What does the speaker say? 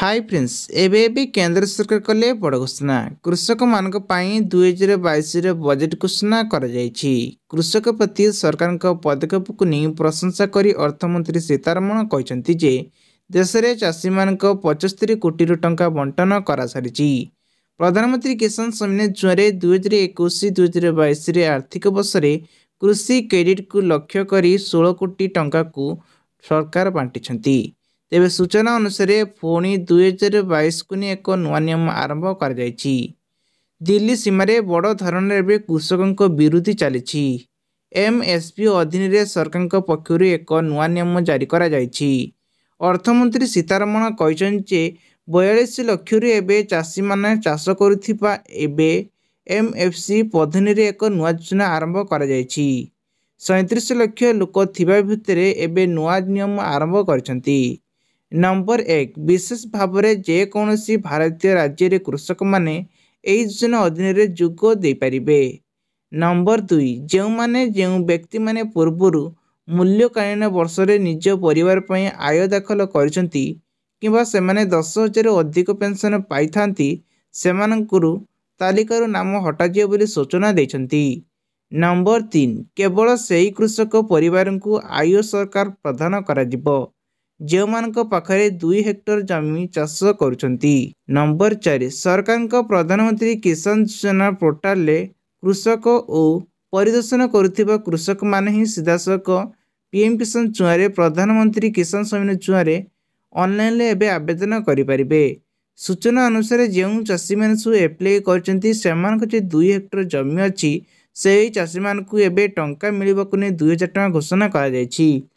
high prince ଏବେ ବି କେନ୍ଦ୍ର ସରକାର କଲେ ବଡ଼ ଘୋଷଣା କୃଷକମାନଙ୍କ ପାଇଁ ଦୁଇହଜାର ବାଇଶରେ ବଜେଟ୍ ଘୋଷଣା କରାଯାଇଛି କୃଷକ ପ୍ରତି ସରକାରଙ୍କ ପଦକ୍ଷେପକୁ ନେଇ ପ୍ରଶଂସା କରି ଅର୍ଥମନ୍ତ୍ରୀ ସୀତାରମଣ କହିଛନ୍ତି ଯେ ଦେଶରେ ଚାଷୀମାନଙ୍କ ପଞ୍ଚସ୍ତରି କୋଟିରୁ ଟଙ୍କା ବଣ୍ଟନ କରାସାରିଛି ପ୍ରଧାନମନ୍ତ୍ରୀ କିଷାନ ସମିନ ଜୁଆରେ ଦୁଇହଜାର ଏକୋଇଶ ଦୁଇହଜାର ବାଇଶରେ ଆର୍ଥିକ ବର୍ଷରେ କୃଷି କ୍ରେଡ଼ିଟ୍କୁ ଲକ୍ଷ୍ୟ କରି ଷୋହଳ କୋଟି ଟଙ୍କାକୁ ସରକାର ବାଣ୍ଟିଛନ୍ତି ତେବେ ସୂଚନା ଅନୁସାରେ ପୁଣି ଦୁଇହଜାର ବାଇଶକୁ ନେଇ ଏକ ନୂଆ ନିୟମ ଆରମ୍ଭ କରାଯାଇଛି ଦିଲ୍ଲୀ ସୀମାରେ ବଡ଼ ଧରଣର ଏବେ କୃଷକଙ୍କ ବିରୋଧୀ ଚାଲିଛି ଏମ୍ ଏସ୍ ପି ଅଧୀନରେ ସରକାରଙ୍କ ପକ୍ଷରୁ ଏକ ନୂଆ ନିୟମ ଜାରି କରାଯାଇଛି ଅର୍ଥମନ୍ତ୍ରୀ ସୀତାରମଣ କହିଛନ୍ତି ଯେ ବୟାଳିଶ ଲକ୍ଷରୁ ଏବେ ଚାଷୀମାନେ ଚାଷ କରୁଥିବା ଏବେ ଏମ୍ଏଫ୍ସି ପଦ୍ଧିନୀରେ ଏକ ନୂଆ ଯୋଜନା ଆରମ୍ଭ କରାଯାଇଛି ସଇଁତିରିଶ ଲକ୍ଷ ଲୋକ ଥିବା ଭିତରେ ଏବେ ନୂଆ ନିୟମ ଆରମ୍ଭ କରିଛନ୍ତି ନମ୍ବର ଏକ ବିଶେଷ ଭାବରେ ଯେକୌଣସି ଭାରତୀୟ ରାଜ୍ୟରେ କୃଷକମାନେ ଏହି ଯୋଜନା ଅଧୀନରେ ଯୋଗ ଦେଇପାରିବେ ନମ୍ବର ଦୁଇ ଯେଉଁମାନେ ଯେଉଁ ବ୍ୟକ୍ତିମାନେ ପୂର୍ବରୁ ମୂଲ୍ୟକାଳୀନ ବର୍ଷରେ ନିଜ ପରିବାର ପାଇଁ ଆୟ ଦାଖଲ କରିଛନ୍ତି କିମ୍ବା ସେମାନେ ଦଶ ହଜାରରୁ ଅଧିକ ପେନ୍ସନ୍ ପାଇଥାନ୍ତି ସେମାନଙ୍କରୁ ତାଲିକାରୁ ନାମ ହଟାଯିବ ବୋଲି ସୂଚନା ଦେଇଛନ୍ତି ନମ୍ବର ତିନି କେବଳ ସେହି କୃଷକ ପରିବାରଙ୍କୁ ଆୟ ସରକାର ପ୍ରଦାନ କରାଯିବ ଯେଉଁମାନଙ୍କ ପାଖରେ ଦୁଇ ହେକ୍ଟର ଜମି ଚାଷ କରୁଛନ୍ତି ନମ୍ବର ଚାରି ସରକାରଙ୍କ ପ୍ରଧାନମନ୍ତ୍ରୀ କିଷାନ ଯୋଜନା ପୋର୍ଟାଲରେ କୃଷକ ଓ ପରିଦର୍ଶନ କରୁଥିବା କୃଷକମାନେ ହିଁ ସିଧାସଳଖ ପିଏମ୍ କିଷାନ ଚୁଆଁରେ ପ୍ରଧାନମନ୍ତ୍ରୀ କିଷାନ ସମିତି ଚୁଆଁରେ ଅନଲାଇନ୍ରେ ଏବେ ଆବେଦନ କରିପାରିବେ ସୂଚନା ଅନୁସାରେ ଯେଉଁ ଚାଷୀମାନେ ସବୁ ଆପ୍ଲାଏ କରିଛନ୍ତି ସେମାନଙ୍କ ଯେ ଦୁଇ ହେକ୍ଟର ଜମି ଅଛି ସେହି ଚାଷୀମାନଙ୍କୁ ଏବେ ଟଙ୍କା ମିଳିବାକୁ ନେଇ ଦୁଇ ହଜାର ଟଙ୍କା ଘୋଷଣା କରାଯାଇଛି